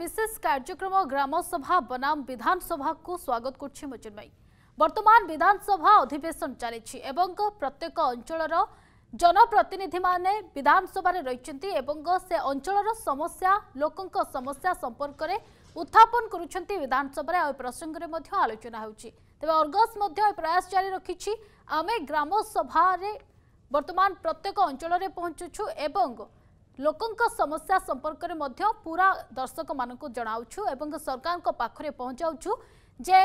विशेष कार्यक्रम ग्रामसभा बनाम विधानसभा को स्वागत कर चिन्मयी वर्तमान विधानसभा अधिवेशन चली प्रत्येक अंचल जनप्रतिनिधि मैंने विधानसभा रही से अंचल समस्या लोक समस्या संपर्क में उत्थापन करुंच विधानसभा प्रसंग में आलोचना होर्गस प्रयास जारी रखी आम ग्रामसभा वर्तमान प्रत्येक अंचल पहुँचुचु ଲୋକଙ୍କ ସମସ୍ୟା ସମ୍ପର୍କରେ ମଧ୍ୟ ପୁରା ଦର୍ଶକମାନଙ୍କୁ ଜଣାଉଛୁ ଏବଂ ସରକାରଙ୍କ ପାଖରେ ପହଞ୍ଚାଉଛୁ ଯେ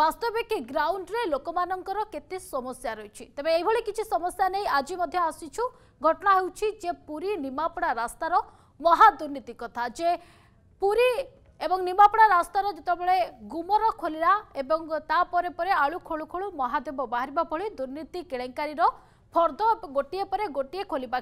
ବାସ୍ତବିକ ଗ୍ରାଉଣ୍ଡରେ ଲୋକମାନଙ୍କର କେତେ ସମସ୍ୟା ରହିଛି ତେବେ ଏଭଳି କିଛି ସମସ୍ୟା ନେଇ ଆଜି ମଧ୍ୟ ଆସିଛୁ ଘଟଣା ହେଉଛି ଯେ ପୁରୀ ନିମାପଡ଼ା ରାସ୍ତାର ମହାଦୁର୍ନୀତି କଥା ଯେ ପୁରୀ ଏବଂ ନିମାପଡ଼ା ରାସ୍ତାର ଯେତେବେଳେ ଗୁମର ଖୋଲିଲା ଏବଂ ତା'ପରେ ପରେ ଆଳୁ ଖୋଳୁ ଖୋଳୁ ମହାଦେବ ବାହାରିବା ଭଳି ଦୁର୍ନୀତି କେଳେଙ୍କାରୀର ଫର୍ଦ୍ଦ ଗୋଟିଏ ପରେ ଗୋଟିଏ ଖୋଲିବା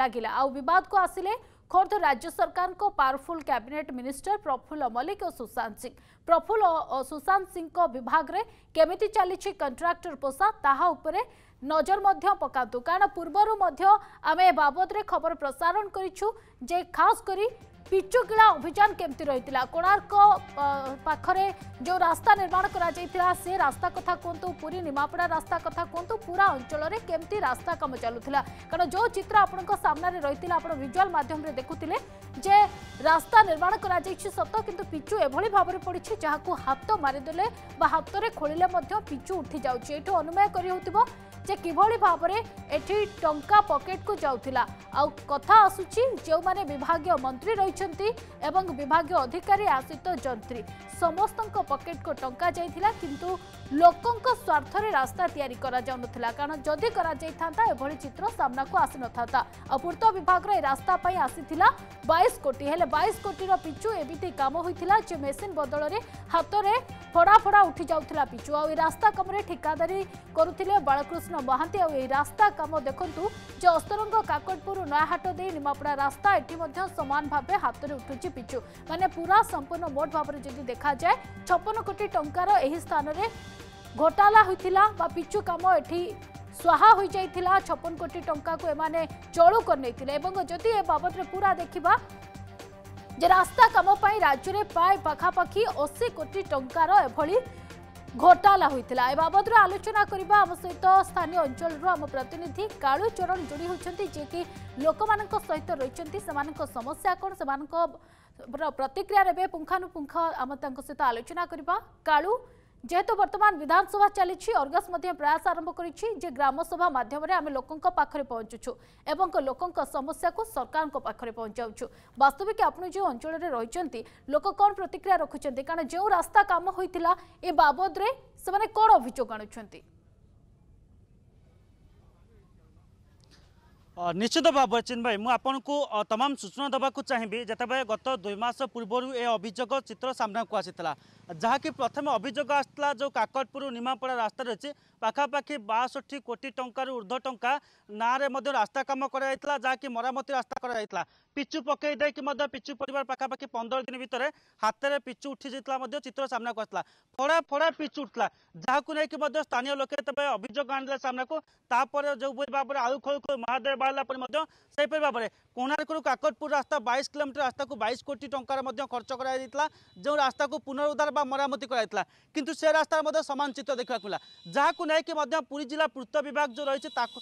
ଲାଗିଲା ଆଉ ବିବାଦକୁ ଆସିଲେ ଖୋର୍ଦ୍ଧ ରାଜ୍ୟ ସରକାରଙ୍କ powerful cabinet minister Prafulla Mallick ଓ ସୁଶାନ୍ତ ସିଂ ପ୍ରଫୁଲ୍ଲ ଓ ସୁଶାନ୍ତ ସିଂଙ୍କ ବିଭାଗରେ କେମିତି ଚାଲିଛି କଣ୍ଟ୍ରାକ୍ଟର ପୋଷା ତାହା ଉପରେ ନଜର ମଧ୍ୟ ପକାନ୍ତୁ କାରଣ ପୂର୍ବରୁ ମଧ୍ୟ ଆମେ ଏ ବାବଦରେ ଖବର ପ୍ରସାରଣ କରିଛୁ ଯେ ଖାସ୍ କରି পিচু কিলা অভিযান কেমতি রয়েছে কোণার্ক পাখে যে রাস্তা নির্মাণ করা সে রাস্তা কথা কুহতু পুরী নিমাপড়া রাস্তা কথা কুহতু পুরা অঞ্চলের কেমতি রাস্তা কাম চালুলা কারণ যে চিত্র আপনার সামনে রয়েছে আপনার ভিজুয়াল মাধ্যমে দেখুলে যে রাস্তা নির্মাণ করা সত কিন্তু পিচু এভাবে ভাবে পড়ছে যা হাত মারিদেলে বা হাতরে খোলিলে পিচু উঠি যাচ্ছে এটু অনুমান করে হোক যে কিভাবে ভাবে এটি টঙ্কা পকেটকু যাওয়া আউ কথা আসুচি যে বিভাগীয় মন্ত্রী রয়েছেন এবং বিভাগীয় অধিকারী আশ্রিত যন্ত্রী সমস্ত পকেটকু টঙ্কা যাই কিন্তু ଲୋକଙ୍କ ସ୍ୱାର୍ଥରେ ରାସ୍ତା ତିଆରି କରାଯାଉନଥିଲା କାରଣ ଯଦି କରାଯାଇଥାନ୍ତା ଏଭଳି ଚିତ୍ର ସାମ୍ନାକୁ ଆସିନଥାନ୍ତା ଆଉ ପୂର୍ତ୍ତ ବିଭାଗର ଏ ରାସ୍ତା ପାଇଁ ଆସିଥିଲା ବାଇଶ କୋଟି ହେଲେ ବାଇଶ କୋଟିର ପିଚୁ ଏମିତି କାମ ହୋଇଥିଲା ଯେ ମେସିନ୍ ବଦଳରେ ହାତରେ ଫଡ଼ା ଫଡ଼ା ଉଠି ଯାଉଥିଲା ପିଚୁ ଆଉ ଏ ରାସ୍ତା କାମରେ ଠିକାଦାରୀ କରୁଥିଲେ ବାଳକୃଷ୍ଣ କୃଷ୍ଣ ମହାନ୍ତି ଆଉ ଏହି ରାସ୍ତା କାମ ଦେଖନ୍ତୁ ଯେ ଅସ୍ତରଙ୍ଗ କାକଟପୁର ନୟାହାଟ ଦେଇ ନିମାପଡ଼ା ରାସ୍ତା ଏଠି ମଧ୍ୟ ସମାନ ଭାବେ ହାତରେ ଉଠୁଛି ପିଚୁ ମାନେ ପୁରା ସମ୍ପୂର୍ଣ୍ଣ ମୋଟ ଭାବରେ ଯଦି ଦେଖାଯାଏ ଛପନ କୋଟି ଟଙ୍କାର ଏହି ସ୍ଥାନରେ ଘୋଟାଲା ହୋଇଥିଲା ବା ପିଚୁ କାମ ଏଠି ସ୍ୱାହା ହୋଇଯାଇଥିଲା ଛପନ କୋଟି ଟଙ୍କାକୁ ଏମାନେ ଚଳୁ କରି ନେଇଥିଲେ ଏବଂ ଯଦି ଏ ବାବଦରେ ପୁରା ଦେଖିବା ଯେ ରାସ୍ତା କାମ ପାଇଁ ରାଜ୍ୟରେ ପ୍ରାୟ ପାଖାପାଖି ଅଶୀ କୋଟି ଟଙ୍କାର ଏଭଳି ଘୋଟାଲା ହୋଇଥିଲା ଏ ବାବଦରେ ଆଲୋଚନା କରିବା ଆମ ସହିତ ସ୍ଥାନୀୟ ଅଞ୍ଚଳରୁ ଆମ ପ୍ରତିନିଧି କାଳୁ ଚରଣ ଯୋଡ଼ି ହୋଇଛନ୍ତି ଯିଏକି ଲୋକମାନଙ୍କ ସହିତ ରହିଛନ୍ତି ସେମାନଙ୍କ ସମସ୍ୟା କ'ଣ ସେମାନଙ୍କ ପ୍ରତିକ୍ରିୟା ନେବେ ପୁଙ୍ଖାନୁପୁଙ୍ଖ ଆମ ତାଙ୍କ ସହିତ ଆଲୋଚନା କରିବା କାଳୁ যেহেতু বর্তমান বিধানসভা চালছে অর্গস প্রয়াস আরম্ভ করেছি যে গ্রামসভা মাধ্যমে আমি লোক পাখে পৌঁছুছু এবং লোক সমস্যা সরকার পাখে পৌঁছাউছু বাস্তবিক আপনার যে অঞ্চলের রয়েছেন লোক কম প্রতিক্রিয়া রাখুন কারণ যে রাস্তা কাম হয়েছিল এ বাবদরে সে কম অভিযোগ আনুচ্ছেন ନିଶ୍ଚିତ ଭାବରେ ଚିନ୍ ଭାଇ ମୁଁ ଆପଣଙ୍କୁ ତମାମ ସୂଚନା ଦେବାକୁ ଚାହିଁବି ଯେତେବେଳେ ଗତ ଦୁଇ ମାସ ପୂର୍ବରୁ ଏ ଅଭିଯୋଗ ଚିତ୍ର ସାମ୍ନାକୁ ଆସିଥିଲା ଯାହାକି ପ୍ରଥମେ ଅଭିଯୋଗ ଆସିଥିଲା ଯେଉଁ କାକଟପୁରରୁ ନିମାପଡ଼ା ରାସ୍ତା ରହିଛି ପାଖାପାଖି ବାଷଠି କୋଟି ଟଙ୍କାରୁ ଉର୍ଦ୍ଧ୍ୱ ଟଙ୍କା ନାଁରେ ମଧ୍ୟ ରାସ୍ତା କାମ କରାଯାଇଥିଲା ଯାହାକି ମରାମତି ରାସ୍ତା କରାଯାଇଥିଲା পিচু পকাই দেইকি কি পিচু পরিবার পাখাপাখি পনেরো দিন ভিতরে হাতের পিচু উঠি যাইতলা চিত্র সামনাকু আসল ফড়া ফড়া পিচু উঠলা যাহাকু নেইকি স্থানীয় লোক তবে অভিযোগ আনলে সামনাকু তাপরে যেপরি ভাবে আলু খোল খোল মহাদেব বাড়লা পরে সেইপরি ভাবে কোণার্কর কাকটপুর রাস্তা বাইশ কিলোমিটার রাস্তা বাইশ কোটি টঙ্কার খরচ করা যাইতলা যে রাস্তা পুনরুদ্ধার বা মরামতি করা যাইতলা কিন্তু সে রাস্তার মধ্যে সমান চিত্র দেখা গেল যাহাকু নেইকি পুরী জেলা পূর্ত বিভাগ যে রয়েছে তাকু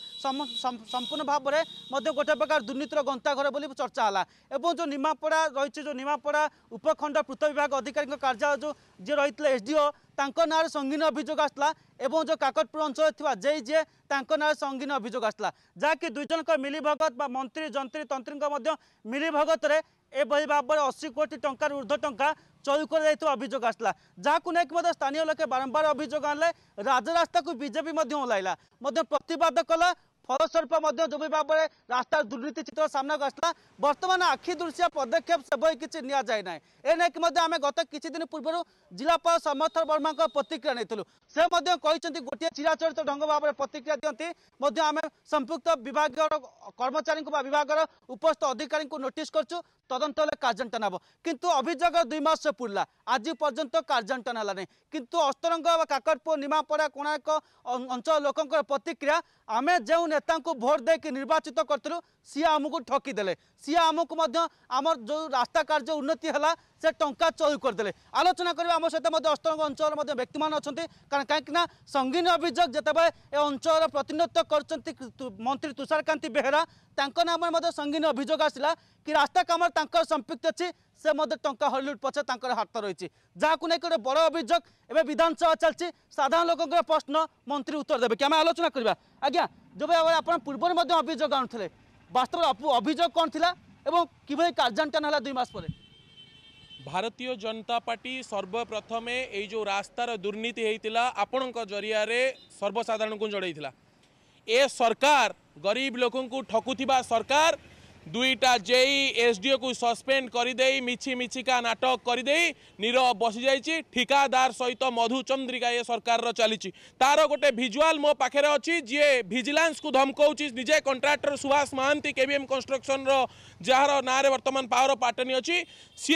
সম্পূর্ণ ভাবে গোটে প্রকার দুর্নীতির গন্তাঘর বলে চর্চা ହେଲା ଏବଂ ଯେଉଁ ନିମାପଡ଼ା ରହିଛି ଯେଉଁ ନିମାପଡ଼ା ଉପଖଣ୍ଡ ପୂର୍ତ୍ତ ବିଭାଗ ଅଧିକାରୀଙ୍କ କାର୍ଯ୍ୟାଳୟ ଯେଉଁ ଯିଏ ରହିଥିଲେ ଏସ୍ ଏସ୍ଡିଓ ତାଙ୍କ ନାଁରେ ସଙ୍ଗୀନ ଅଭିଯୋଗ ଆସିଲା ଏବଂ ଯେଉଁ କାକଟପୁର ଅଞ୍ଚଳରେ ଥିବା ଜେଇ ଯିଏ ତାଙ୍କ ନାଁରେ ସଙ୍ଗୀନ ଅଭିଯୋଗ ଆସିଲା ଯାହାକି ଦୁଇ ଜଣଙ୍କ ମିଳିଭଗତ ବା ମନ୍ତ୍ରୀ ଯନ୍ତ୍ରୀ ତନ୍ତ୍ରୀଙ୍କ ମଧ୍ୟ ମିଲିଭଗତରେ ଏଭଳି ଭାବରେ ଅଶୀ କୋଟି ଟଙ୍କାରୁ ଉର୍ଦ୍ଧ୍ୱ ଟଙ୍କା ଚୋରି କରାଯାଇଥିବା ଅଭିଯୋଗ ଆସିଲା ଯାହାକୁ ନେଇକି ମଧ୍ୟ ସ୍ଥାନୀୟ ଲୋକେ ବାରମ୍ବାର ଅଭିଯୋଗ ଆଣିଲେ ରାଜରାସ୍ତାକୁ ବିଜେପି ମଧ୍ୟ ଓହ୍ଲାଇଲା ମଧ୍ୟ ପ୍ରତିବାଦ କଲା ଫଳସ୍ୱରୂପ ମଧ୍ୟ ଜମି ଭାବରେ ରାସ୍ତା ଦୁର୍ନୀତି ଚିତ୍ର ସାମ୍ନାକୁ ଆସିଲା ବର୍ତ୍ତମାନ ଆଖି ଦୃଶ୍ୟ ପଦକ୍ଷେପ ସେଭଳି କିଛି ନିଆଯାଇ ନାହିଁ ଏ ନେଇକି ମଧ୍ୟ ଆମେ ଗତ କିଛି ଦିନ ପୂର୍ବରୁ ଜିଲ୍ଲାପାଳ ସମର୍ଥ ବର୍ମାଙ୍କ ପ୍ରତିକ୍ରିୟା ନେଇଥିଲୁ ସେ ମଧ୍ୟ କହିଛନ୍ତି ଗୋଟିଏ ଚିରାଚରିତ ଢଙ୍ଗ ଭାବରେ ପ୍ରତିକ୍ରିୟା ଦିଅନ୍ତି ମଧ୍ୟ ଆମେ ସମ୍ପୃକ୍ତ ବିଭାଗର କର୍ମଚାରୀଙ୍କୁ ବା ବିଭାଗର ଉପସ୍ଥିତ ଅଧିକାରୀଙ୍କୁ ନୋଟିସ୍ କରୁଛୁ ତଦନ୍ତ ହେଲେ କାର୍ଯ୍ୟାନୁଷ୍ଠାନ ହେବ କିନ୍ତୁ ଅଭିଯୋଗ ଦୁଇ ମାସ ପୂରିଲା ଆଜି ପର୍ଯ୍ୟନ୍ତ କାର୍ଯ୍ୟାନୁଷ୍ଠାନ ହେଲାନି କିନ୍ତୁ ଅସ୍ତରଙ୍ଗ ବା କାକଟପୁର ନିମାପଡ଼ା କୋଣାର୍କ ଅଞ୍ଚଳ ଲୋକଙ୍କର ପ୍ରତିକ୍ରିୟା ଆମେ ଯେଉଁ নেতাঙ্কু ভোট দেইকি নির্বাচিত করতিলু সিয়ে আমকু ঠকিদেলে সিয়ে আমকু মধ্য আমার যে রাস্তা কার্য উন্নতি হেলা সে টঙ্কা চৌরি করেদেলে আলোচনা করবে আমার সহ মধ্যে অষ্টরঙ্গ অঞ্চলের মধ্যে ব্যক্তি মানে অনেক কারণ কিনা সঙ্গীন অভিযোগ যেতবে এ অঞ্চলর প্রতিনিধিত্ব করছেন মন্ত্রী তুষারকান্তি বেহেরা তাঙ্ক নামে মধ্যে সঙ্গীন অভিযোগ আসলা কি রাস্তা কামর তাঙ্কর সম্পৃক্ত আছে সে মধ্যে টঙ্কা হলিউড পছে তাঁর হাত রয়েছে যাকে নেই গোটে বড় অভিযোগ এবে বিধানসভা চালছে সাধারণ লোকর প্রশ্ন মন্ত্রী উত্তর দেবে কি আমি আলোচনা করা আজ্ঞা যেভাবে আপনার পূর্বর মধ্যে অভিযোগ আনুলে বাস্তব অভিযোগ কম লা এবং কিভাবে কার্যানুষ্ঠান হল দুই মাস পরে ভারতীয় জনতা পার্টি সর্বপ্রথমে এই যে রাস্তার দুর্নীতি হয়েছিল আপনার জরিয়া সর্বসাধারণ জড়াই এ সরকার গরিব লোক ঠকুবা সরকার দুইটা জেই এসডিও কু সসপেন্ড করিদেই মিছি মিছিকা নাটক করিদেই নীরব বসি যাইছি ঠিকাদার সহিত মধুচন্দ্রিকা এ সরকারর চালিছি তার গোটে ভিজুয়াল মো পাখে অছি যে ভিজিলান্স কু ধমকাউছি নিজে কন্ট্রাক্টর সুভাষ মহান্তি কেভিএম কনস্ট্রকশনর যার নাঁরে বর্তমান পাওয়ার পাটনি অছি সি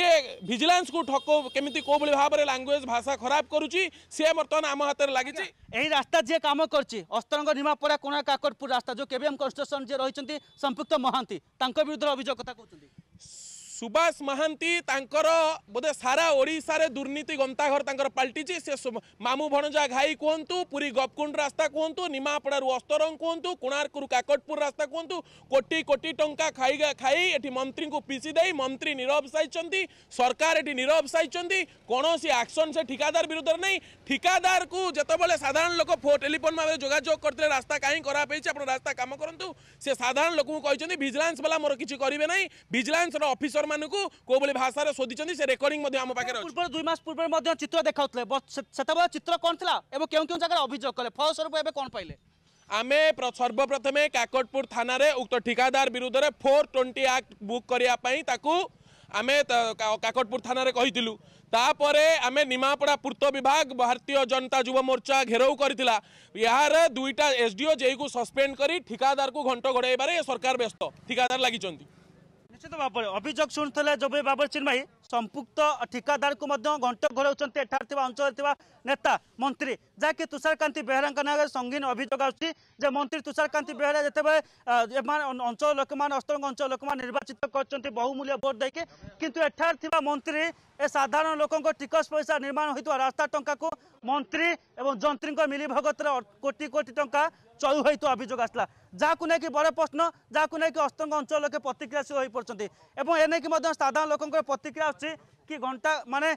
ভিজিলান্স কু ঠক কেমিতি কোভাবে ভাবে ল্যাঙ্গুয়েজ ভাষা খারাপ করুছি সি বর্তমান আম হাতের লাগিছি এই রাস্তা যে কাম করছি অস্তরঙ্গ নিমাপড়া কোণার্ক আকরপুর রাস্তা যে কেভিএম কনস্ট্রকশন যে রয়েছেন সম্পৃক্ত মহান্তি তাঙ্ক বিরুদ্ধে অভিযোগ কথা কହୁଛନ୍ତି সুভাষ মহান্তি তাঁকর বোধে সারা ওড়শার দুর্নীতি গন্তাঘর তাঁর পাল্টিছে সে মামু ভণজা ঘাই কুহতু পুরী গপকুণ্ড রাস্তা কুহতু নিমাপড়ার অস্তরং কুহতু কোণার্কর কাকটপুর রাস্তা কুহতু কোটি কোটি টঙ্কা খাই খাই এটি মন্ত্রী পিচি দিয়ে মন্ত্রী নীরব সাইছেন সরকার এটি নীরব সাইছেন কৌশি আকশন সে ঠিকাদার বিরুদ্ধে নাই ঠিকাদার কু যেতবে সাধারণ লোক টেলিফোন ভাবে যোগাযোগ করলে রাস্তা কাহি খারাপ হয়েছে আপনার রাস্তা কাম করতু সে সাধারণ লোক ভিজিলান্স বালা মোর কিছু করবে না ভিজিলান্সর অফিসর ଭାଷାରେ ଶୋଧିଛନ୍ତି ସେ ରେକର୍ଡିଂ ମଧ୍ୟ ଆମ ପାଖରେ ପୂର୍ବରୁ ଦୁଇ ମାସ মাস ମଧ୍ୟ ଚିତ୍ର ଦେଖାଉଥିଲେ ସେତେବେଳେ ଚିତ୍ର କ'ଣ ଥିଲା ଏବଂ କେଉଁ କେଉଁ ଜାଗାରେ ଅଭିଯୋଗ କଲେ ଫଳସ୍ୱରୂପ ଏବେ କଣ ପାଇଲେ ଆମେ ସର୍ବପ୍ରଥମେ କାକଟପୁର ଥାନାରେ ଉକ୍ତ ଠିକାଦାର ବିରୁଦ୍ଧରେ ଫୋର୍ ଟ୍ୱେଣ୍ଟି ଆକ୍ଟ ବୁକ୍ କରିବା ପାଇଁ ତାକୁ ଆମେ କାକଟପୁର ଥାନାରେ କହିଥିଲୁ ତାପରେ ଆମେ ନିମାପଡ଼ା ପୂର୍ତ୍ତ ବିଭାଗ ଭାରତୀୟ ଜନତା ଯୁବ ମୋର୍ଚ୍ଚା ଘେରାଉ କରିଥିଲା ଏହାର ଦୁଇଟା ଏସ୍ ଡିଓ ଜେଇକୁ ସସ୍ପେଣ୍ଡ କରି ଠିକାଦାରକୁ ଘଣ୍ଟ ଘୋଡ଼ାଇବାରେ ସରକାର ବ୍ୟସ୍ତ ଠିକାଦାର ଲାଗିଛନ୍ତି ନିଶ୍ଚିତ ଭାବରେ ଅଭିଯୋଗ ଶୁଣୁଥିଲେ ଜବେର ବାବର ଚିନ୍ମାଇ ସମ୍ପୃକ୍ତ ଠିକାଦାରକୁ ମଧ୍ୟ ଘଣ୍ଟ ଘୋଡ଼ାଉଛନ୍ତି ଏଠାରେ ଥିବା ଅଞ୍ଚଳରେ ଥିବା ନେତା ମନ୍ତ୍ରୀ ଯାହାକି ତୁଷାରକାନ୍ତି ବେହେରାଙ୍କ ନାଁରେ ସଙ୍ଗୀନ ଅଭିଯୋଗ ଆସୁଛି ଯେ ମନ୍ତ୍ରୀ ତୁଷାରକାନ୍ତି ବେହେରା ଯେତେବେଳେ ଏମାନେ ଅଞ୍ଚଳ ଲୋକମାନେ ଅସ୍ତରଙ୍ଗ ଅଞ୍ଚଳ ଲୋକମାନେ ନିର୍ବାଚିତ କରିଛନ୍ତି ବହୁମୂଲ୍ୟ ଭୋଟ୍ ଦେଇକି କିନ୍ତୁ ଏଠାରେ ଥିବା ମନ୍ତ୍ରୀ ଏ ସାଧାରଣ ଲୋକଙ୍କ ଟିକସ ପଇସା ନିର୍ମାଣ ହୋଇଥିବା ରାସ୍ତା ଟଙ୍କାକୁ ମନ୍ତ୍ରୀ ଏବଂ ଯନ୍ତ୍ରୀଙ୍କ ମିଲିଭଗତରେ କୋଟି କୋଟି ଟଙ୍କା ଚଳୁ ହୋଇଥିବା ଅଭିଯୋଗ ଆସିଲା ଯାହାକୁ ନେଇକି ବଡ଼ ପ୍ରଶ୍ନ ଯାହାକୁ ନେଇକି ଅସ୍ତଙ୍ଗ ଅଞ୍ଚଳ ଲୋକେ ପ୍ରତିକ୍ରିୟାଶୀଳ ହୋଇପଡ଼ୁଛନ୍ତି ଏବଂ ଏ ନେଇକି ମଧ୍ୟ ସାଧାରଣ ଲୋକଙ୍କର ପ୍ରତିକ୍ରିୟା ଆସୁଛି କି ଘଣ୍ଟା ମାନେ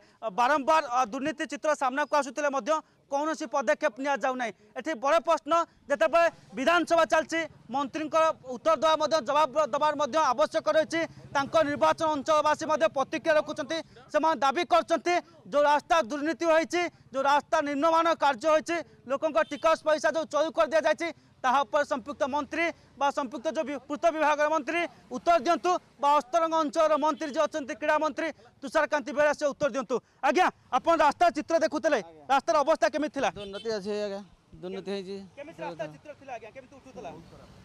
ବାରମ୍ବାର ଦୁର୍ନୀତି ଚିତ୍ର ସାମ୍ନାକୁ ଆସୁଥିଲେ ମଧ୍ୟ କୌଣସି ପଦକ୍ଷେପ ନିଆଯାଉ ନାହିଁ ଏଠି ବଡ଼ ପ୍ରଶ୍ନ ଯେତେବେଳେ ବିଧାନସଭା ଚାଲିଛି ମନ୍ତ୍ରୀଙ୍କର ଉତ୍ତର ଦେବା ମଧ୍ୟ ଜବାବ ଦେବାର ମଧ୍ୟ ଆବଶ୍ୟକ ରହିଛି ତାଙ୍କ ନିର୍ବାଚନ ଅଞ୍ଚଳବାସୀ ମଧ୍ୟ ପ୍ରତିକ୍ରିୟା ରଖୁଛନ୍ତି ସେମାନେ ଦାବି କରୁଛନ୍ତି ଯେଉଁ ରାସ୍ତା ଦୁର୍ନୀତି ହୋଇଛି ଯେଉଁ ରାସ୍ତା ନିମ୍ନମାନ କାର୍ଯ୍ୟ ହୋଇଛି ଲୋକଙ୍କ ଟିକସ ପଇସା ଯେଉଁ ଚୋରି କରିଦିଆଯାଇଛି ତାହା ଉପରେ ସମ୍ପୃକ୍ତ ମନ୍ତ୍ରୀ ବା ସମ୍ପୃକ୍ତ ଯେଉଁ ପୂର୍ତ୍ତ ବିଭାଗର ମନ୍ତ୍ରୀ ଉତ୍ତର ଦିଅନ୍ତୁ ବା ଅସ୍ତରଙ୍ଗ ଅଞ୍ଚଳର ମନ୍ତ୍ରୀ ଯିଏ ଅଛନ୍ତି କ୍ରୀଡ଼ା ମନ୍ତ୍ରୀ ତୁଷାରକାନ୍ତି ବେହେରା ସେ ଉତ୍ତର ଦିଅନ୍ତୁ ଆଜ୍ଞା ଆପଣ ରାସ୍ତା ଚିତ୍ର ଦେଖୁଥିଲେ ରାସ୍ତାର ଅବସ୍ଥା କେମିତି ଥିଲା ଦୁର୍ନୀତି ଅଛି ଆଜ୍ଞା ଦୁର୍ନୀତି ହେଇଛି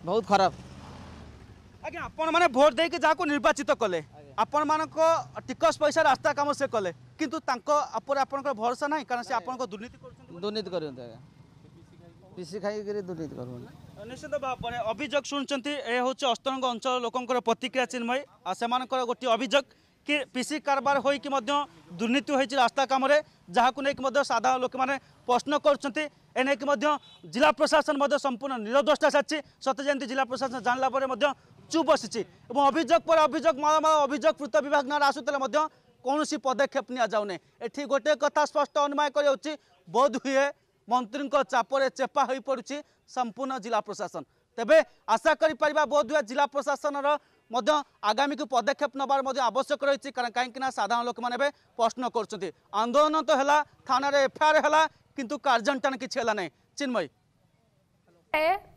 ବହୁତ ଖରାପ ଆଜ୍ଞା ଆପଣମାନେ ଭୋଟ ଦେଇକି ଯାହାକୁ ନିର୍ବାଚିତ କଲେ ଆପଣମାନଙ୍କ ଟିକସ ପଇସା ରାସ୍ତା କାମ ସେ କଲେ କିନ୍ତୁ ତାଙ୍କ ଉପରେ ଆପଣଙ୍କର ଭରସା ନାହିଁ କାରଣ ସେ ଆପଣଙ୍କ ଦୁର୍ନୀତି କରୁଛନ୍ତି ଦୁର୍ନୀତି କରନ୍ତି ଆଜ୍ଞା পিসি খাইকি দুর্নীতি করবো নিশ্চিত ভাবে অভিযোগ শুনছেন এ হচ্ছে অস্তরঙ্গ অঞ্চল লোকঙ্কর প্রতিক্রিয়া চিন্ময় আর সেমানকর গোটি অভিযোগ কি পিসি কারবার হয়েকি মধ্য দুর্নীতি হয়েছে রাস্তা কামরে যাহাকু নেই মধ্য সাধারণ লোক মানে প্রশ্ন করছেন এ নেই মধ্য জেলা প্রশাসন মধ্য সম্পূর্ণ নিরদোষতা সাজছে সত্য জয়ন্তী জেলা প্রশাসন জাঁলা পরে মধ্য চুপ বসিছে এবং অভিযোগ পরে অভিযোগ মালা মালা অভিযোগকৃত বিভাগ নাঁরে আসুলে মধ্য কৌশি পদক্ষেপ নিয়ে যাওনি এটি গোটিয়ে কথা স্পষ্ট অনুমান করা যাচ্ছে বোধ হুয়ে ମନ୍ତ୍ରୀଙ୍କ ଚାପରେ ଚେପା ହୋଇପଡ଼ୁଛି ସମ୍ପୂର୍ଣ୍ଣ ଜିଲ୍ଲା ପ୍ରଶାସନ ତେବେ ଆଶା କରିପାରିବା ବୋଧହୁଏ ଜିଲ୍ଲା ପ୍ରଶାସନର ମଧ୍ୟ ଆଗାମୀକୁ ପଦକ୍ଷେପ ନେବାର ମଧ୍ୟ ଆବଶ୍ୟକ ରହିଛି କାରଣ କାହିଁକିନା ସାଧାରଣ ଲୋକମାନେ ଏବେ ପ୍ରଶ୍ନ କରୁଛନ୍ତି ଆନ୍ଦୋଳନ ତ ହେଲା ଥାନାରେ ଏଫଆଇଆର୍ ହେଲା କିନ୍ତୁ କାର୍ଯ୍ୟାନୁଷ୍ଠାନ କିଛି ହେଲା ନାହିଁ ଚିନ୍ମୟୀ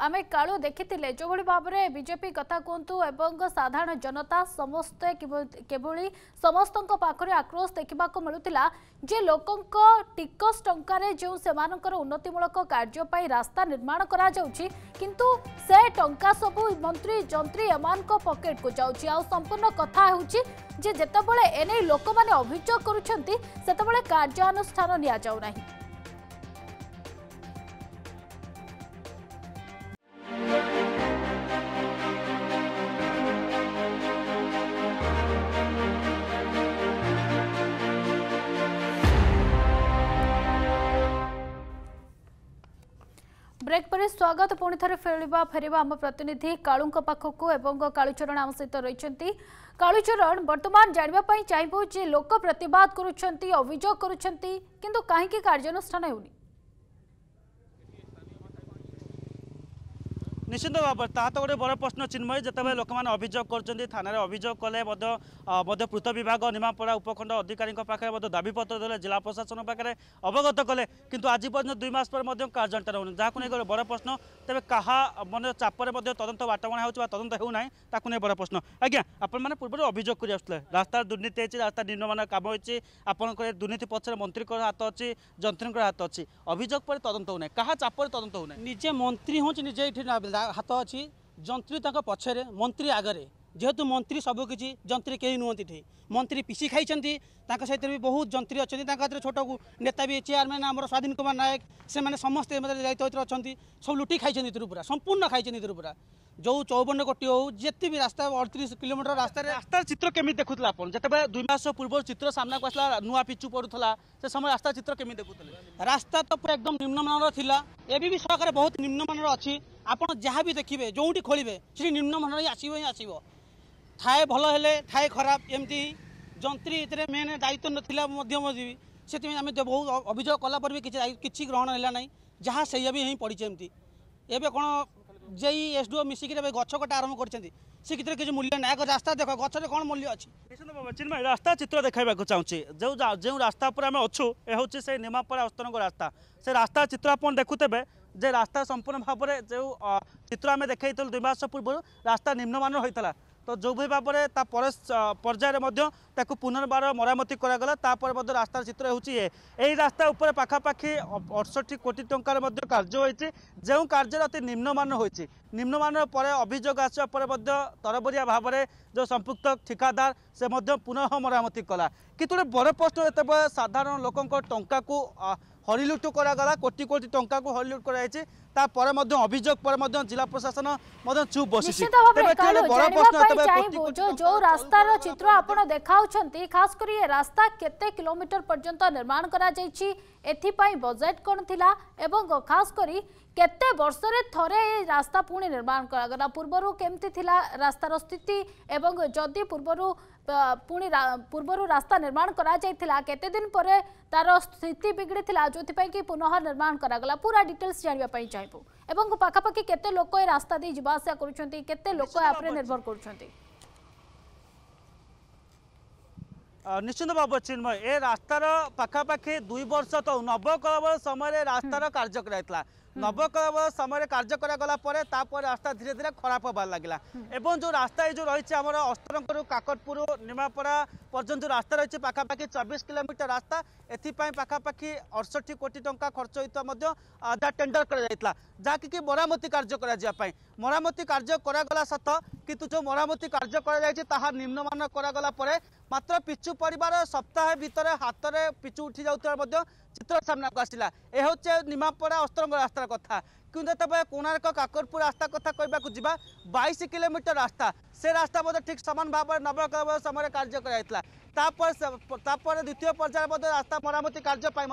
ଆମେ କାଳୁ ଦେଖିଥିଲେ ଯେଉଁଭଳି ଭାବରେ ବିଜେପି କଥା କୁହନ୍ତୁ ଏବଂ ସାଧାରଣ ଜନତା ସମସ୍ତେ କିଭଳି ସମସ୍ତଙ୍କ ପାଖରେ ଆକ୍ରୋଶ ଦେଖିବାକୁ ମିଳୁଥିଲା ଯେ ଲୋକଙ୍କ ଟିକସ ଟଙ୍କାରେ ଯେଉଁ ସେମାନଙ୍କର ଉନ୍ନତିମୂଳକ କାର୍ଯ୍ୟ ପାଇଁ ରାସ୍ତା ନିର୍ମାଣ କରାଯାଉଛି କିନ୍ତୁ ସେ ଟଙ୍କା ସବୁ ମନ୍ତ୍ରୀ ଯନ୍ତ୍ରୀ ଏମାନଙ୍କ ପକେଟକୁ ଯାଉଛି ଆଉ ସମ୍ପୂର୍ଣ୍ଣ କଥା ହେଉଛି ଯେ ଯେତେବେଳେ ଏନେଇ ଲୋକମାନେ ଅଭିଯୋଗ କରୁଛନ୍ତି ସେତେବେଳେ କାର୍ଯ୍ୟାନୁଷ୍ଠାନ ନିଆଯାଉନାହିଁ স্বাগত পুঁ থে ফেরা ফেরা আমার প্রতিনিধি কালু পাখক এবং কালুচরণ আমার সহ রয়েছেন কালুচরণ বর্তমান জাঁয়া চাইব যে লোক প্রতবাদ করছেন অভিযোগ করছেন কিন্তু কী কার্যানুষ্ঠান হেউনি নিশ্চিত ভাবে তাহা তো গোটে বড় প্রশ্ন চিন্ময় যেত লোক মানে অভিযোগ করছেন থানার অভিযোগ কলে মধ্য পৃত বিভাগ নিমাপড়া উপখণ্ড অধিকারী পাখে দাবিপত্র দেলে জেলা প্রশাসন পাখে অবগত কলে কিন্তু আজ পর্যন্ত দুই মাস পরে কার্যানুষ্ঠান হোনি যা গোটে বড় প্রশ্ন তবে কাহা মানে চাপরে তদন্ত বাটবণা হচ্ছে বা তদন্ত হেউ না তাকে নিয়ে বড় প্রশ্ন আজ্ঞা আপন মানে পূর্ব অভিযোগ করে আসলে রাস্তার দুর্নীতি হয়েছে রাস্তার নির্মাণ কাম হয়েছে আপনার দুর্নীতি পছরে মন্ত্রী হাত অ যন্ত্রী হাত অভিযোগ পরে তদন্ত হোনা কাহা চাপরে তদন্ত হোনা নিজে মন্ত্রী হচ্ছে নিজে এটি ହାତ ଅଛି ଯନ୍ତ୍ରୀ ତାଙ୍କ ପଛରେ ମନ୍ତ୍ରୀ ଆଗରେ ଯେହେତୁ ମନ୍ତ୍ରୀ ସବୁକିଛି ଯନ୍ତ୍ରୀ କେହି ନୁହନ୍ତି ଏଠି ମନ୍ତ୍ରୀ ପିସି ଖାଇଛନ୍ତି ତାଙ୍କ ସହିତ ବି ବହୁତ ଯନ୍ତ୍ରୀ ଅଛନ୍ତି ତାଙ୍କ ହାତରେ ଛୋଟ ନେତା ବି ଚେୟାରମ୍ୟାନ୍ ଆମର ସ୍ୱାଧୀନ କୁମାର ନାୟକ ସେମାନେ ସମସ୍ତେ ଦାୟିତ୍ୱ ଭିତରେ ଅଛନ୍ତି ସବୁ ଲୁଟି ଖାଇଛନ୍ତି ତ୍ରିପୁରା ସମ୍ପୂର୍ଣ୍ଣ ଖାଇଛନ୍ତି ତ୍ରିପୁରା ଯେଉଁ ଚଉବନ କୋଟି ହେଉ ଯେତେ ବି ରାସ୍ତା ଅଡ଼ତିରିଶ କିଲୋମିଟର ରାସ୍ତାରେ ରାସ୍ତାର ଚିତ୍ର କେମିତି ଦେଖୁଥିଲେ ଆପଣ ଯେତେବେଳେ ଦୁଇ ମାସ ପୂର୍ବରୁ ଚିତ୍ର ସାମ୍ନାକୁ ଆସିଲା ନୂଆ ପିଚୁ ପଡ଼ୁଥିଲା ସେ ସମୟ ରାସ୍ତା ଚିତ୍ର କେମିତି ଦେଖୁଥିଲେ ରାସ୍ତା ତ ପୁରା ଏକଦମ ନିମ୍ନମାନର ଥିଲା ଏବେ ବି ସରକାର ବହୁତ ନିମ୍ନମାନର ଅଛି ଆପଣ ଯାହା ବି ଦେଖିବେ ଯେଉଁଠି ଖୋଳିବେ ସେଠି ନିମ୍ନମାନ ହିଁ ଆସିବ ହିଁ ଆସିବ ଥାଏ ଭଲ ହେଲେ ଥାଏ ଖରାପ ଏମିତି ଯନ୍ତ୍ରୀ ଏଥିରେ ମେନ୍ ଦାୟିତ୍ୱ ନଥିଲା ମଧ୍ୟ ଯିବି ସେଥିପାଇଁ ଆମେ ବହୁତ ଅଭିଯୋଗ କଲା ପରେ ବି କିଛି କିଛି ଗ୍ରହଣ ହେଲା ନାହିଁ ଯାହା ସେଇଆ ବି ହିଁ ପଡ଼ିଛି ଏମିତି ଏବେ କ'ଣ ଜେଇ ଏସ୍ ଡିଓ ମିଶିକିରି ଏବେ ଗଛ କଟା ଆରମ୍ଭ କରିଛନ୍ତି ସେ ସେଥିରେ କିଛି ମୂଲ୍ୟ ନାହିଁ ଆଗ ରାସ୍ତା ଦେଖ ଗଛରେ କ'ଣ ମୂଲ୍ୟ ଅଛି ଚିନ୍ମୟ ରାସ୍ତା ଚିତ୍ର ଦେଖାଇବାକୁ ଚାହୁଁଛି ଯେଉଁ ଯେଉଁ ରାସ୍ତା ଉପରେ ଆମେ ଅଛୁ ଏ ହେଉଛି ସେ ନିମାପଡ଼ା ଅସ୍ତନଙ୍କ ରାସ୍ତା ସେ ରାସ୍ତା ଚିତ୍ର ଆପଣ ଦେଖୁଥିବେ যে রাস্তা সম্পূর্ণ ভাবে যে চিত্র আমি দেখাইল দুই মাস পূর্ব রাস্তা নিম্নমানর হয়েছিল তো যেভাবে ভাবে তা পর্যায়ে তাকে পুনর্বার মরামতি করা তাপরে রাস্তার চিত্র হচ্ছে ইয়ে এই রাস্তা উপরে পাখাপাখি অড়ষঠি কোটি টঙ্কার কার্য হয়েছে যে কার্যের অতি নিম্নমান হয়েছে নিম্নমান পরে অভিযোগ আসা পরে তরবরিয়া ভাবে যে সম্পৃক্ত ঠিকাদার সে পুনঃ মরামতি কলা কিন্তু গোটে বড় প্রশ্ন যেতবে সাধারণ লোকঙ্ক টঙ্কা হরিলুট করা কোটি কোটি টঙ্কা হরিলুট করা হয়েছে তারপরে মধ্যে অভিযোগ পরে মধ্যে জেলা প্রশাসন মধ্যে চুপ বসিছে যে রাস্তার চিত্র আপনার দেখাউছেন খাস করে এ রাস্তা কেতে কিলোমিটার পর্যন্ত নির্মাণ করা যাইছি এথিপাই বজেট কোন থিলা এবং খাস করে কেতে বর্ষরে থরে এই রাস্তা পুনি নির্মাণ করা পূর্বরু কেমতি থিলা রাস্তার স্থিতি এবং যদি পূর্বরু ପୁଣି ପୂର୍ବରୁ ରାସ୍ତା ନିର୍ମାଣ କରାଯାଇଥିଲା କେତେଦିନ ପରେ ତାର ସ୍ଥିତି ବିଗିଡ଼ିଥିଲା ଯେଉଁଥିପାଇଁ କି ପୁନଃ ନିର୍ମାଣ କରାଗଲା ପୁରା ଡିଟେଲ୍ସ ଜାଣିବା ପାଇଁ ଚାହିଁବୁ ଏବଂ ପାଖାପାଖି କେତେ ଲୋକ ଏ ରାସ୍ତା ଦେଇ ଯିବା ଆସିବା କରୁଛନ୍ତି କେତେ ଲୋକ ଏହା ଉପରେ ନିର୍ଭର କରୁଛନ୍ତି নিশ্চিত বাবু চিন্ময় এ রাস্তার পাখাপাখি দুই বর্ষ তো নবকলবর সময় রাস্তার কার্যক্রম হয়েছিল নবকলব সময় কার্য করা পরে তাপরে রাস্তা ধীরে ধীরে খারাপ হবার লাগলা এবং যে রাস্তা এই যে রয়েছে আমার অস্তরঙ্গর কাকটপুর নিমাপড়া পর্যন্ত রাস্তা রয়েছে পাখাপাখি চব্বিশ কিলোমিটার রাস্তা এথিপাই পাখাপাখি অড়ষঠি কোটি টাকা খরচ হইতে যা টেন্ডর করা যাই যাকে মরামতি কার্য করা যাওয়া মরামতি কার্য করা গলা সত কিন্তু যে মরামতি কার্য করা যাই তাহা নিম্নমান করা পরে মাত্র পিচু পরিবার সপ্তাহে ভিতরে হাতরে পিচু উঠি যাওয়ার চিত্র সামনাকু আসা এ হচ্ছে নিমাপড়া অস্ত্রঙ্গ রাস্তার কথা কিন্তু যেতবে কোণার্ক কাকরপুর রাস্তা কথা কহবাকু যা বাইশ কিলোমিটর রাস্তা সে রাস্তা মধ্যে ঠিক সমান ভাবে নবরকরণ সময় কার্য করা তারপরে দ্বিতীয় পর্যায়ে রাস্তা মরামতি কার্য পাই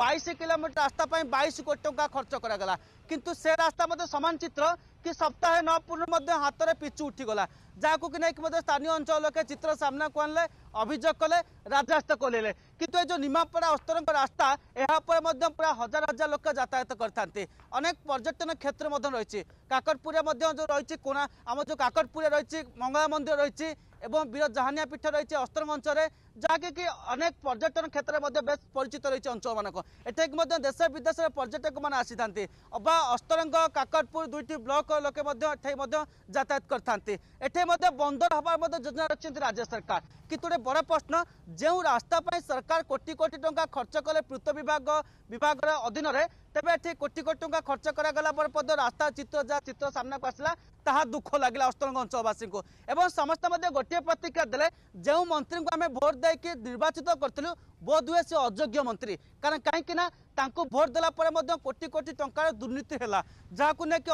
বাইশ কিলোমিটর রাস্তা বাইশ কোটি টাকা খরচ করা কিন্তু সে রাস্তা মধ্যে সমান চিত্র কি সপ্তাহে ন পূর্ণ মধ্যে হাতরে পিচু উঠিগলা যা নেই কি স্থানীয় অঞ্চল লোক চিত্র সামনাকু আনলে অভিযোগ কলে রাজরাস্তা কলেলে কিন্তু এই যে নিমাপড়া অস্তরঙ্গ রাস্তা এর উপরে মধ্যে পুরা হাজার হাজার লোক যাতায়াত করে থাকে অনেক পর্যটন ক্ষেত্র মধ্যে রয়েছে কাকরপুরে মধ্যে যে রয়েছে কোণা আমার যে কাকরপুরে রয়েছে মঙ্গলা মন্দির রয়েছে এবং বীর জাহানিয়া পীঠ রয়েছে অস্তরঙ্গ অঞ্চলে ଯାହାକି କି ଅନେକ ପର୍ଯ୍ୟଟନ କ୍ଷେତ୍ରରେ ମଧ୍ୟ ବେଶ୍ ପରିଚିତ ରହିଛି ଅଞ୍ଚଳମାନଙ୍କ ଏଠାକି ମଧ୍ୟ ଦେଶ ବିଦେଶର ପର୍ଯ୍ୟଟକମାନେ ଆସିଥାନ୍ତି ଅବା ଅସ୍ତରଙ୍ଗ କାକଟପୁର ଦୁଇଟି ବ୍ଲକର ଲୋକେ ମଧ୍ୟ ଏଠାରେ ମଧ୍ୟ ଯାତାୟାତ କରିଥାନ୍ତି ଏଠାରେ ମଧ୍ୟ ବନ୍ଦର ହେବାର ମଧ୍ୟ ଯୋଜନା ରଖିଛନ୍ତି ରାଜ୍ୟ ସରକାର କିନ୍ତୁ ଗୋଟେ ବଡ଼ ପ୍ରଶ୍ନ ଯେଉଁ ରାସ୍ତା ପାଇଁ ସରକାର କୋଟି କୋଟି ଟଙ୍କା ଖର୍ଚ୍ଚ କଲେ ପୂର୍ତ୍ତ ବିଭାଗ ବିଭାଗର ଅଧୀନରେ তবে এটি কোটি কোটি টঙ্কা খরচ করা পরে পদ রাস্তা চিত্র যা চিত্র সামনাকু আসলা তাহা দুঃখ লাগিলা অষ্টলঙ্গ অঞ্চলবাসী এবং সমস্ত মধ্যে গোটিয়ে প্রতিক্রিয়া দেলে যে মন্ত্রী আমি ভোট দিয়ে নির্বাচিত করলু বোধ হুয়ে সে অযোগ্য মন্ত্রী কারণ কিনা ତାଙ୍କୁ ଭୋଟ୍ ଦେଲା ପରେ ମଧ୍ୟ କୋଟି କୋଟି ଟଙ୍କାର ଦୁର୍ନୀତି ହେଲା ଯାହାକୁ ନେଇକି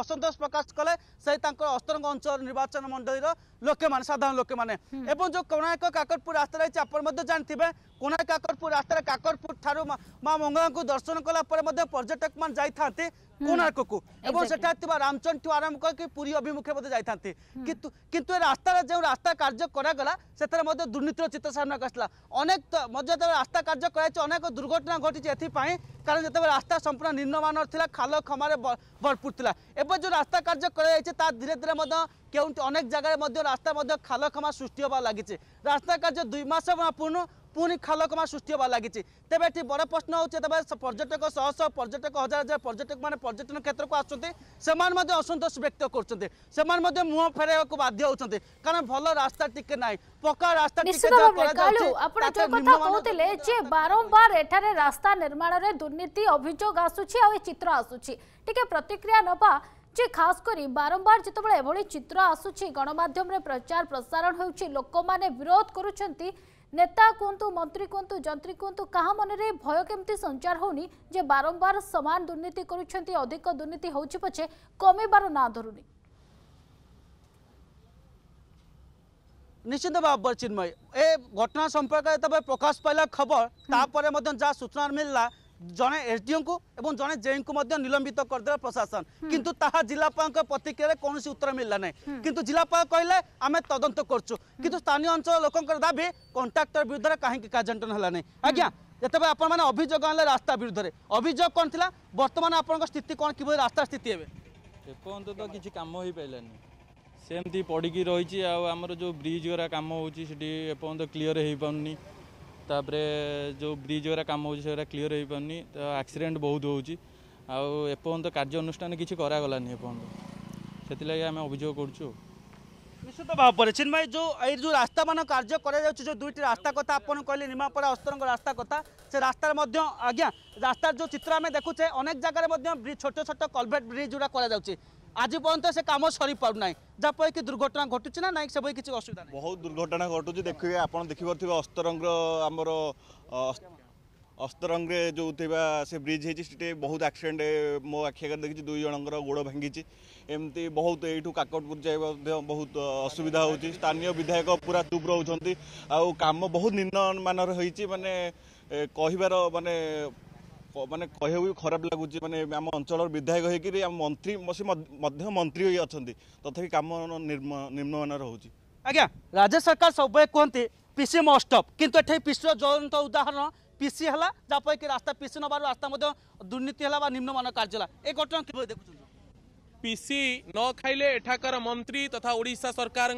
ଅସନ୍ତୋଷ ପ୍ରକାଶ କଲେ ସେ ତାଙ୍କର ଅସ୍ତରଙ୍ଗ ଅଞ୍ଚଳ ନିର୍ବାଚନ ମଣ୍ଡଳୀର ଲୋକମାନେ ସାଧାରଣ ଲୋକମାନେ ଏବଂ ଯେଉଁ କୋଣାର୍କ କାକଟପୁର ରାସ୍ତା ରହିଛି ଆପଣ ମଧ୍ୟ ଜାଣିଥିବେ କୋଣାର୍କ କାକଟପୁର ରାସ୍ତାରେ କାକଟପୁର ଠାରୁ ମା ମଙ୍ଗଳାଙ୍କୁ ଦର୍ଶନ କଲା ପରେ ମଧ୍ୟ ପର୍ଯ୍ୟଟକମାନେ ଯାଇଥାନ୍ତି କୋଣାର୍କକୁ ଏବଂ ସେଠାରେ ଥିବା ରାମଚଣ୍ଡଠୁ ଆରମ୍ଭ କରିକି ପୁରୀ ଅଭିମୁଖେ ମଧ୍ୟ ଯାଇଥାନ୍ତି କିନ୍ତୁ କିନ୍ତୁ ଏ ରାସ୍ତାରେ ଯେଉଁ ରାସ୍ତା କାର୍ଯ୍ୟ କରାଗଲା ସେଥିରେ ମଧ୍ୟ ଦୁର୍ନୀତିର ଚିତ୍ର ସାମ୍ନାକୁ ଆସିଲା ଅନେକ ମଧ୍ୟ ରାସ୍ତା କାର୍ଯ୍ୟ କରାଯାଇଛି ଅନେକ ଦୁର୍ଘଟଣା ଘଟିଛି ଏଥିପାଇଁ পাই কারণ যেতবে রাস্তা সম্পূর্ণ নিম্নমানর লা খাল খমারে ভরপুর লা এবার যে রাস্তা কার্য করা যাইছে তা ধীরে ধীরে কেউ অনেক জায়গায় রাস্তা খাল খমা সৃষ্টি হওয়া লাগিছে রাস্তা কার্য দুই মাস পূর্ণ ପୁଣି ଖାଲ କମା ସୃଷ୍ଟି ହେବାରେ ଲାଗିଛି ତେବେ ଏଠି ବଡ଼ ପ୍ରଶ୍ନ ହେଉଛି ତେବେ ପର୍ଯ୍ୟଟକ ଶହ ଶହ ପର୍ଯ୍ୟଟକ ହଜାର ହଜାର ପର୍ଯ୍ୟଟକମାନେ ପର୍ଯ୍ୟଟନ କ୍ଷେତ୍ରକୁ ଆସୁଛନ୍ତି ସେମାନେ ମଧ୍ୟ ଅସନ୍ତୋଷ ବ୍ୟକ୍ତ କରୁଛନ୍ତି ସେମାନେ ମଧ୍ୟ ମୁହଁ ଫେରାଇବାକୁ ବାଧ୍ୟ ହେଉଛନ୍ତି କାରଣ ଭଲ ରାସ୍ତା ଟିକେ ନାହିଁ ପକ୍କା ରାସ୍ତା ଆପଣ ଯୋଉ କଥା କହୁଥିଲେ ଯେ ବାରମ୍ବାର ଏଠାରେ ରାସ୍ତା ନିର୍ମାଣରେ ଦୁର୍ନୀତି ଅଭିଯୋଗ ଆସୁଛି ଆଉ ଏ ଚିତ୍ର ଆସୁଛି ଟିକେ ପ୍ରତିକ୍ରିୟା ନବା যে খাস করে বারম্বার যেতবে এভাবে চিত্র আসুচি গণমাধ্যমে প্রচার প্রসারণ হচ্ছে লোক বিরোধ করুচার নেতা কুহতু মন্ত্রী কুহতু যন্ত্রী কুহতু কাহা মনে ভয় কেমতি সঞ্চার হোনি যে বারম্বার সমান দুর্নীতি করছেন অধিক দুর্নীতি হচ্ছে পছে কমেবার না ধরুনি নিশ্চিন্ত বাবর চিন্ময় এ ঘটনা সম্পর্কে যেতবে প্রকাশ পাইলা খবর তাপরে যা সূচনা মিললা ଜଣେ ଏସ୍ଡିଓଙ୍କୁ ଏବଂ ଜଣେ ଜେଇଙ୍କୁ ମଧ୍ୟ ନିଲମ୍ବିତ କରିଦେଲା ପ୍ରଶାସନ କିନ୍ତୁ ତାହା ଜିଲ୍ଲାପାଳଙ୍କ ପ୍ରତିକ୍ରିୟାରେ କୌଣସି ଉତ୍ତର ମିଳିଲା ନାହିଁ କିନ୍ତୁ ଜିଲ୍ଲାପାଳ କହିଲେ ଆମେ ତଦନ୍ତ କରୁଛୁ କିନ୍ତୁ ସ୍ଥାନୀୟ ଅଞ୍ଚଳ ଲୋକଙ୍କର ଦାବି କଣ୍ଟ୍ରାକ୍ଟର ବିରୁଦ୍ଧରେ କାହିଁକି କାର୍ଯ୍ୟାନୁଷ୍ଠାନ ହେଲା ନାହିଁ ଆଜ୍ଞା ଯେତେବେଳେ ଆପଣମାନେ ଅଭିଯୋଗ ଆଣିଲେ ରାସ୍ତା ବିରୁଦ୍ଧରେ ଅଭିଯୋଗ କ'ଣ ଥିଲା ବର୍ତ୍ତମାନ ଆପଣଙ୍କ ସ୍ଥିତି କ'ଣ କିଭଳି ରାସ୍ତା ସ୍ଥିତି ଏବେ ଏପର୍ଯ୍ୟନ୍ତ ତ କିଛି କାମ ହୋଇପାରିଲାନି ସେମିତି ପଡ଼ିକି ରହିଛି ଆଉ ଆମର ଯେଉଁ ବ୍ରିଜ୍ ଗୁରା କାମ ହେଉଛି ସେଠି ଏପର୍ଯ୍ୟନ୍ତ କ୍ଲିଅର ହୋଇପାରୁନି ତାପରେ ଯେଉଁ ବ୍ରିଜ୍ ଗୁଡ଼ା କାମ ହେଉଛି ସେଗୁଡ଼ା କ୍ଲିଅର୍ ହେଇପାରୁନି ତ ଆକ୍ସିଡେଣ୍ଟ ବହୁତ ହେଉଛି ଆଉ ଏପର୍ଯ୍ୟନ୍ତ କାର୍ଯ୍ୟାନୁଷ୍ଠାନ କିଛି କରାଗଲାନି ଏପର୍ଯ୍ୟନ୍ତ ସେଥିଲାଗି ଆମେ ଅଭିଯୋଗ କରୁଛୁ ନିଶ୍ଚିତ ଭାବରେ ଚିନ୍ମୟ ଯେଉଁ ଏଇ ଯେଉଁ ରାସ୍ତାମାନ କାର୍ଯ୍ୟ କରାଯାଉଛି ଯେଉଁ ଦୁଇଟି ରାସ୍ତା କଥା ଆପଣ କହିଲେ ନିମାପଡ଼ା ଅସ୍ତରଙ୍କ ରାସ୍ତା କଥା ସେ ରାସ୍ତାରେ ମଧ୍ୟ ଆଜ୍ଞା ରାସ୍ତାର ଯେଉଁ ଚିତ୍ର ଆମେ ଦେଖୁଛେ ଅନେକ ଜାଗାରେ ମଧ୍ୟ ଛୋଟ ଛୋଟ କଲଭେଟ୍ ବ୍ରିଜ୍ ଗୁଡ଼ା କରାଯାଉଛି আজি পর্যন্ত সে কাম সরিপারু না যাফলে কি দুর্ঘটনা ঘটুছে না নাই সেভাবে কিছু অসুবিধা নাই বহু দুর্ঘটনা ঘটুছে দেখবে আপনার দেখিপারে অস্তরঙ্গর আমার অস্তরঙ্গে যে সে ব্রিজ হয়েছে সেটি বহুত আক্সিডেন্ট মো আখি আগে দেখি দুই জনকর গোড় ভাঙ্গিছি এমতি বহুত এইটু কাকটপুর যাই বহুত অসুবিধা হচ্ছে স্থানীয় বিধায়ক পুরা চুপ রয়েছেন আম বহুত নিম্নমানর হয়েছে মানে কহবার মানে মানে କହିବାକୁ ବି ଖରାପ ଲାଗୁଛି ମାନେ ଆମ ଅଞ୍ଚଳର ବିଧାୟକ ହେଇକିରି ଆମ ମନ୍ତ୍ରୀ ସେ ମଧ୍ୟ ମନ୍ତ୍ରୀ ହୋଇ ଅଛନ୍ତି ତଥାପି କାମ ନିମ୍ନମାନର ରହୁଛି ଆଜ୍ଞା ରାଜ୍ୟ ସରକାର ସବୁବେଳେ କୁହନ୍ତି ପିସି ମଷ୍ଟପ କିନ୍ତୁ ଏଠି ପିସିର ଜ୍ୱଳନ୍ତ ଉଦାହରଣ পিসি হল যাফলে কি রাস্তা পিসি নবার রাস্তা মধ্যে দুর্নীতি হল বা নিম্নমানের কার্য হল এই ঘটনা কিভাবে দেখুছেন পিসি ন খাইলে এঠাকার মন্ত্রী তথা ওড়শা সরকার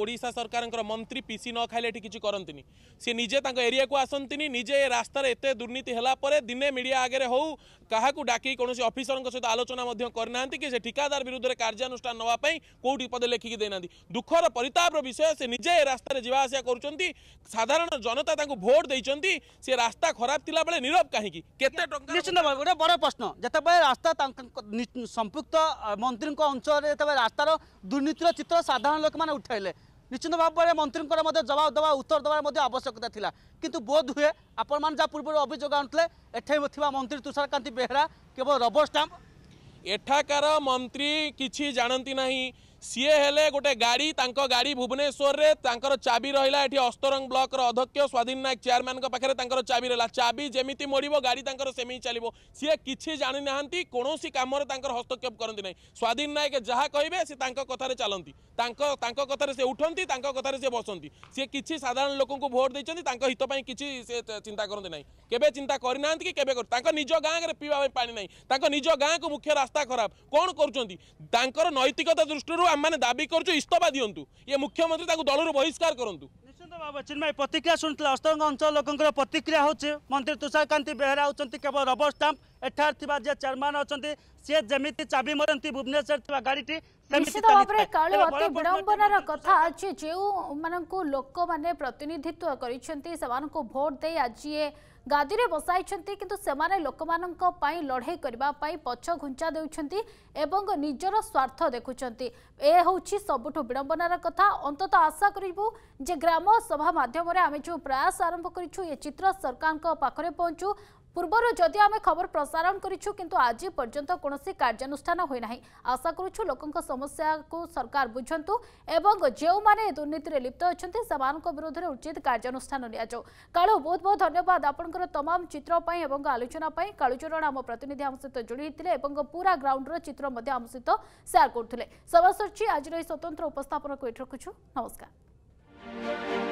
ওড়শা সরকার মন্ত্রী পিসি ন খাইলে এটি কিছু করতে সে নিজে তাঙ্ক এরিয়াকু আসতে নিজে এ রাস্তার এত দুর্নীতি হেলা পরে দিনে মিডিয়া আগে হউ কাহাকু ডাকি কোনসি অফিসর সহ আলোচনা করে না কি সে ঠিকাদার বিরুদ্ধে কার্যানুষ্ঠান নেওয়া পাই কোটি পদে লেখিকি দিয়ে না দুঃখর পরিতাপর বিষয় সে নিজে এ রাস্তার যা আসা করছেন সাধারণ জনতা তাঁর ভোট দিয়েছেন সে রাস্তা খারাপ থিলা বেলে নীরব কাহিকি কেতে টাকা নিশ্চিন্ত ভাবে গোটে বড় প্রশ্ন যেত রাস্তা সম্পৃক্ত ମନ୍ତ୍ରୀଙ୍କ ଅଞ୍ଚଳରେ ଯେତେବେଳେ ରାସ୍ତାର ଦୁର୍ନୀତିର ଚିତ୍ର ସାଧାରଣ ଲୋକମାନେ ଉଠାଇଲେ ନିଶ୍ଚିତ ଭାବରେ ମନ୍ତ୍ରୀଙ୍କର ମଧ୍ୟ ଜବାବ ଦେବା ଉତ୍ତର ଦେବାର ମଧ୍ୟ ଆବଶ୍ୟକତା ଥିଲା କିନ୍ତୁ ବୋଧ ହୁଏ ଆପଣମାନେ ଯାହା ପୂର୍ବରୁ ଅଭିଯୋଗ ଆଣୁଥିଲେ ଏଠାରେ ଥିବା ମନ୍ତ୍ରୀ ତୁଷାରକାନ୍ତି ବେହେରା କେବଳ ରବର ଷ୍ଟାମ୍ପ ଏଠାକାର ମନ୍ତ୍ରୀ କିଛି ଜାଣନ୍ତି ନାହିଁ ସିଏ ହେଲେ ଗୋଟେ ଗାଡ଼ି ତାଙ୍କ ଗାଡ଼ି ଭୁବନେଶ୍ୱରରେ ତାଙ୍କର ଚାବି ରହିଲା ଏଠି ଅସ୍ତରଙ୍ଗ ବ୍ଲକର ଅଧ୍ୟକ୍ଷ ସ୍ୱାଧୀନ ନାୟକ ଚେୟାରମ୍ୟାନଙ୍କ ପାଖରେ ତାଙ୍କର ଚାବି ରହିଲା ଚାବି ଯେମିତି ମୋଡ଼ିବ ଗାଡ଼ି ତାଙ୍କର ସେମିତି ଚାଲିବ ସିଏ କିଛି ଜାଣିନାହାନ୍ତି କୌଣସି କାମରେ ତାଙ୍କର ହସ୍ତକ୍ଷେପ କରନ୍ତି ନାହିଁ ସ୍ୱାଧୀନ ନାୟକ ଯାହା କହିବେ ସେ ତାଙ୍କ କଥାରେ ଚାଲନ୍ତି ତାଙ୍କ ତାଙ୍କ କଥାରେ ସେ ଉଠନ୍ତି ତାଙ୍କ କଥାରେ ସେ ବସନ୍ତି ସିଏ କିଛି ସାଧାରଣ ଲୋକଙ୍କୁ ଭୋଟ ଦେଇଛନ୍ତି ତାଙ୍କ ହିତ ପାଇଁ କିଛି ସେ ଚିନ୍ତା କରନ୍ତି ନାହିଁ କେବେ ଚିନ୍ତା କରିନାହାନ୍ତି କି କେବେ ତାଙ୍କ ନିଜ ଗାଁରେ ପିଇବା ପାଇଁ ପାଣି ନାହିଁ ତାଙ୍କ ନିଜ ଗାଁକୁ ମୁଖ୍ୟ ରାସ୍ତା ଖରାପ କ'ଣ କରୁଛନ୍ତି ତାଙ୍କର ନୈତିକତା ଦୃଷ୍ଟିରୁ আমি দাবি করছু ইস্তফা দিও ইয়ে মুখ্যমন্ত্রী তাকে দলর বহিষ্কার করতু ନିଶ୍ଚିତ ଭାବେ ଚିନ୍ମୟ ପ୍ରତିକ୍ରିୟା ଶୁଣିଥିଲେ ଅସ୍ତରଙ୍ଗ ଅଞ୍ଚଳ ଲୋକଙ୍କର ପ୍ରତିକ୍ରିୟା ହେଉଛି ମନ୍ତ୍ରୀ ତୁଷାରକାନ୍ତି ବେହେରା ହେଉଛନ୍ତି କେବଳ ରବର ଷ୍ଟାମ୍ପ ଏଠାରେ ଥିବା ଯିଏ ଚେୟାରମ୍ୟାନ୍ ଅଛନ୍ତି ସିଏ ଯେମିତି ଚାବି ମରନ୍ତି ଭୁବନେଶ୍ୱର ଥିବା ଗାଡ଼ିଟି ନିଶ୍ଚିତ ଭାବରେ କାଳୁ ଅତି ବିଡ଼ମ୍ବନାର କଥା ଯେ ଯେଉଁମାନଙ୍କୁ ଲୋକମାନେ ପ୍ରତିନିଧିତ୍ୱ କରିଛନ୍ତି ସେମାନଙ୍କୁ ଭୋଟ ଦେଇ ଆଜି ଗାଦିରେ ବସାଇଛନ୍ତି କିନ୍ତୁ ସେମାନେ ଲୋକମାନଙ୍କ ପାଇଁ ଲଢ଼େଇ କରିବା ପାଇଁ ପଛ ଘୁଞ୍ଚା ଦେଉଛନ୍ତି ଏବଂ ନିଜର ସ୍ୱାର୍ଥ ଦେଖୁଛନ୍ତି ଏ ହେଉଛି ସବୁଠୁ ବିଡ଼ମ୍ବନାର କଥା ଅନ୍ତତଃ ଆଶା କରିବୁ ଯେ ଗ୍ରାମ ସଭା ମାଧ୍ୟମରେ ଆମେ ଯେଉଁ ପ୍ରୟାସ ଆରମ୍ଭ କରିଛୁ ଏ ଚିତ୍ର ସରକାରଙ୍କ ପାଖରେ ପହଞ୍ଚୁ ପୂର୍ବରୁ ଯଦି ଆମେ ଖବର ପ୍ରସାରଣ କରିଛୁ କିନ୍ତୁ ଆଜି ପର୍ଯ୍ୟନ୍ତ କୌଣସି କାର୍ଯ୍ୟାନୁଷ୍ଠାନ ହୋଇନାହିଁ ଆଶା କରୁଛୁ ଲୋକଙ୍କ ସମସ୍ୟାକୁ ସରକାର ବୁଝନ୍ତୁ ଏବଂ ଯେଉଁମାନେ ଦୁର୍ନୀତିରେ ଲିପ୍ତ ଅଛନ୍ତି ସେମାନଙ୍କ ବିରୋଧରେ ଉଚିତ କାର୍ଯ୍ୟାନୁଷ୍ଠାନ ନିଆଯାଉ କାଳୁ ବହୁତ ବହୁତ ଧନ୍ୟବାଦ ଆପଣଙ୍କର ତମାମ ଚିତ୍ର ପାଇଁ ଏବଂ ଆଲୋଚନା ପାଇଁ କାଳୁଚରଣ ଆମ ପ୍ରତିନିଧି ଆମ ସହିତ ଯୋଡ଼ି ହୋଇଥିଲେ ଏବଂ ପୁରା ଗ୍ରାଉଣ୍ଡର ଚିତ୍ର ମଧ୍ୟ ଆମ ସହିତ ସେୟାର କରୁଥିଲେ ସଭାସର୍ଚୀ ଆଜିର ଏହି ସ୍ୱତନ୍ତ୍ର ଉପସ୍ଥାପନକୁ ଏଠି ରଖୁଛୁ ନମସ୍କାର